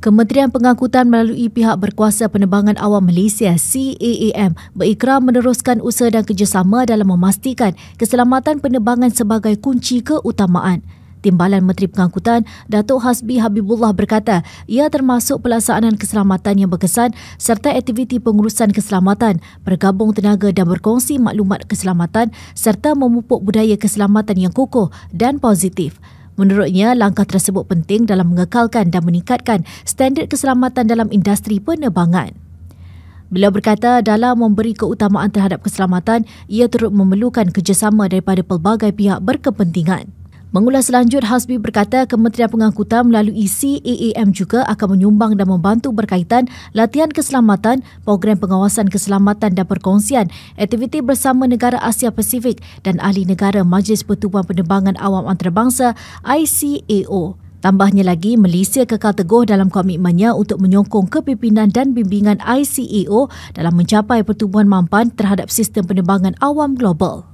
Kementerian Pengangkutan melalui pihak berkuasa penerbangan awam Malaysia CAAM berikrar meneruskan usaha dan kerjasama dalam memastikan keselamatan penerbangan sebagai kunci keutamaan. Timbalan Menteri Pengangkutan, Datuk Hasbi Habibullah berkata ia termasuk pelaksanaan keselamatan yang berkesan serta aktiviti pengurusan keselamatan, bergabung tenaga dan berkongsi maklumat keselamatan serta memupuk budaya keselamatan yang kukuh dan positif. Menurutnya, langkah tersebut penting dalam mengekalkan dan meningkatkan standard keselamatan dalam industri penerbangan. Beliau berkata dalam memberi keutamaan terhadap keselamatan, ia turut memerlukan kerjasama daripada pelbagai pihak berkepentingan. Mengulas lanjut, Hasbi berkata Kementerian Pengangkutan melalui CAAM juga akan menyumbang dan membantu berkaitan latihan keselamatan, program pengawasan keselamatan dan perkongsian, aktiviti bersama negara Asia Pasifik dan ahli negara Majlis Pertubuhan Penerbangan Awam Antarabangsa ICAO. Tambahnya lagi, Malaysia kekal teguh dalam komitmennya untuk menyokong kepimpinan dan bimbingan ICAO dalam mencapai pertumbuhan mampan terhadap sistem penerbangan awam global.